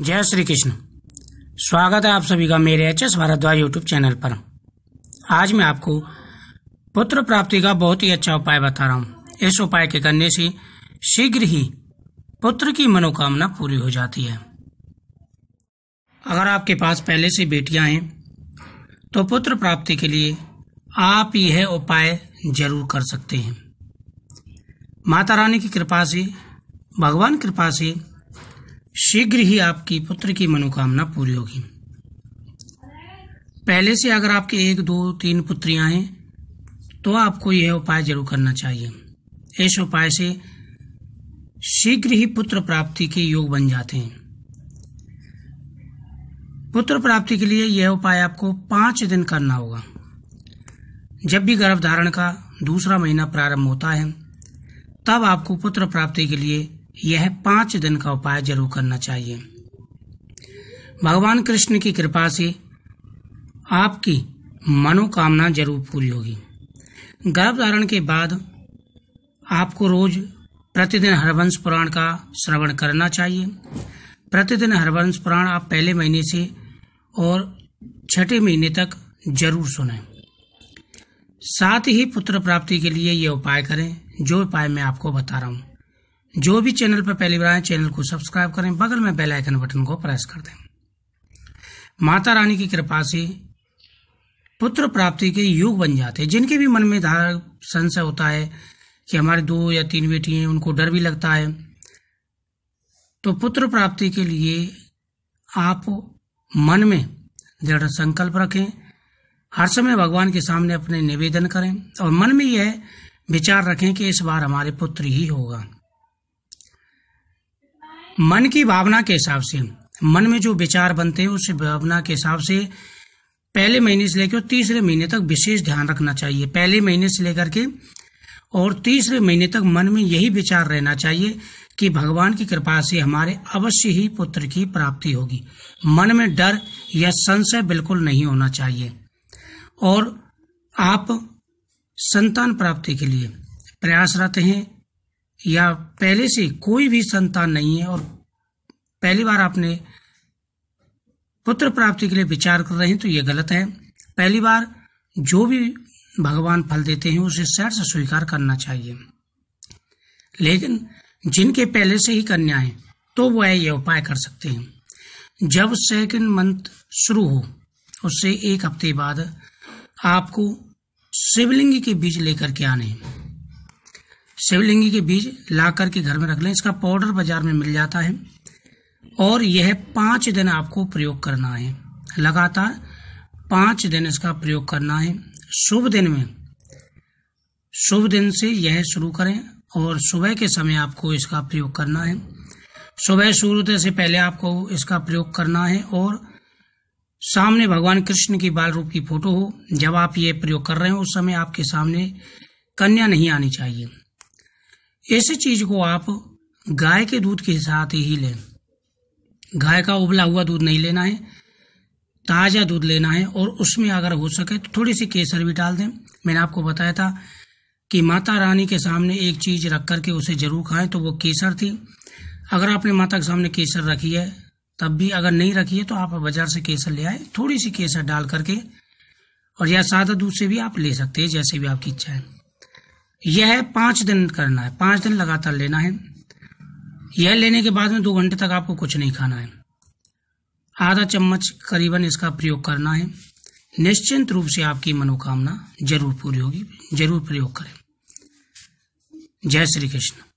जय श्री कृष्ण स्वागत है आप सभी का मेरे H S Bhardwaj YouTube channel पर आज मैं आपको पुत्र प्राप्ति का बहुत ही अच्छा उपाय बता रहा हूँ इस उपाय के करने से शीघ्र ही पुत्र की मनोकामना पूरी हो जाती है अगर आपके पास पहले से बेटियां हैं तो पुत्र प्राप्ति के लिए आप यह उपाय जरूर कर सकते हैं माता रानी की कृपा से भगवान कृपा से शीघ्र ही आपकी पुत्र की मनोकामना पूरी होगी पहले से अगर आपके एक दो तीन पुत्रियां हैं तो आपको यह उपाय जरूर करना चाहिए इस उपाय से शीघ्र ही पुत्र प्राप्ति के योग बन जाते हैं पुत्र प्राप्ति के लिए यह उपाय आपको पांच दिन करना होगा जब भी गर्भधारण का दूसरा महीना प्रारंभ होता है तब आपको पुत्र प्राप्ति के लिए यह पांच दिन का उपाय जरूर करना चाहिए भगवान कृष्ण की कृपा से आपकी मनोकामना जरूर पूरी होगी गर्भधारण के बाद आपको रोज प्रतिदिन हरवंश पुराण का श्रवण करना चाहिए प्रतिदिन हरवंश पुराण आप पहले महीने से और छठे महीने तक जरूर सुने साथ ही पुत्र प्राप्ति के लिए ये उपाय करें जो उपाय मैं आपको बता रहा हूँ जो भी चैनल पर पहली बार आए चैनल को सब्सक्राइब करें बगल में बेल आइकन बटन को प्रेस कर दें माता रानी की कृपा से पुत्र प्राप्ति के योग बन जाते हैं जिनके भी मन में धार संशय होता है कि हमारे दो या तीन बेटी हैं उनको डर भी लगता है तो पुत्र प्राप्ति के लिए आप मन में दृढ़ संकल्प रखें हर समय भगवान के सामने अपने निवेदन करें और मन में यह विचार रखें कि इस बार हमारे पुत्र ही होगा मन की भावना के हिसाब से मन में जो विचार बनते हैं उस भावना के हिसाब से पहले महीने से लेकर तीसरे महीने तक विशेष ध्यान रखना चाहिए पहले महीने से लेकर के और तीसरे महीने तक मन में यही विचार रहना चाहिए कि भगवान की कृपा से हमारे अवश्य ही पुत्र की प्राप्ति होगी मन में डर या संशय बिल्कुल नहीं होना चाहिए और आप संतान प्राप्ति के लिए प्रयासरत हैं या पहले से कोई भी संतान नहीं है और पहली बार आपने पुत्र प्राप्ति के लिए विचार कर रहे हैं तो ये गलत है पहली बार जो भी भगवान फल देते हैं उसे सैर से स्वीकार करना चाहिए लेकिन जिनके पहले से ही कन्या है तो वह ये उपाय कर सकते हैं जब सेकंड मंथ शुरू हो उससे एक हफ्ते बाद आपको शिवलिंग के बीज लेकर के आने हैं शिवलिंगी के बीज ला करके घर में रख लें इसका पाउडर बाजार में मिल जाता है और यह पाँच दिन आपको प्रयोग करना है लगातार पाँच दिन इसका प्रयोग करना है शुभ दिन में शुभ दिन से यह शुरू करें और सुबह के समय आपको इसका प्रयोग करना है सुबह सूर्योदय से पहले आपको इसका प्रयोग करना है और सामने भगवान कृष्ण की बाल रूप की फोटो हो जब आप ये प्रयोग कर रहे हो उस समय आपके सामने कन्या नहीं आनी चाहिए इस चीज को आप गाय के दूध के साथ ही लें गाय का उबला हुआ दूध नहीं लेना है ताज़ा दूध लेना है और उसमें अगर हो सके तो थोड़ी सी केसर भी डाल दें मैंने आपको बताया था कि माता रानी के सामने एक चीज़ रख करके उसे ज़रूर खाएं तो वो केसर थी अगर आपने माता के सामने केसर रखी है तब भी अगर नहीं रखी है तो आप बाज़ार से केसर ले आए थोड़ी सी केसर डाल करके और या सादा दूध से भी आप ले सकते हैं जैसे भी आपकी इच्छा है यह पांच दिन करना है पांच दिन लगातार लेना है यह लेने के बाद में दो घंटे तक आपको कुछ नहीं खाना है आधा चम्मच करीबन इसका प्रयोग करना है निश्चिंत रूप से आपकी मनोकामना जरूर पूरी होगी जरूर प्रयोग करें जय श्री कृष्ण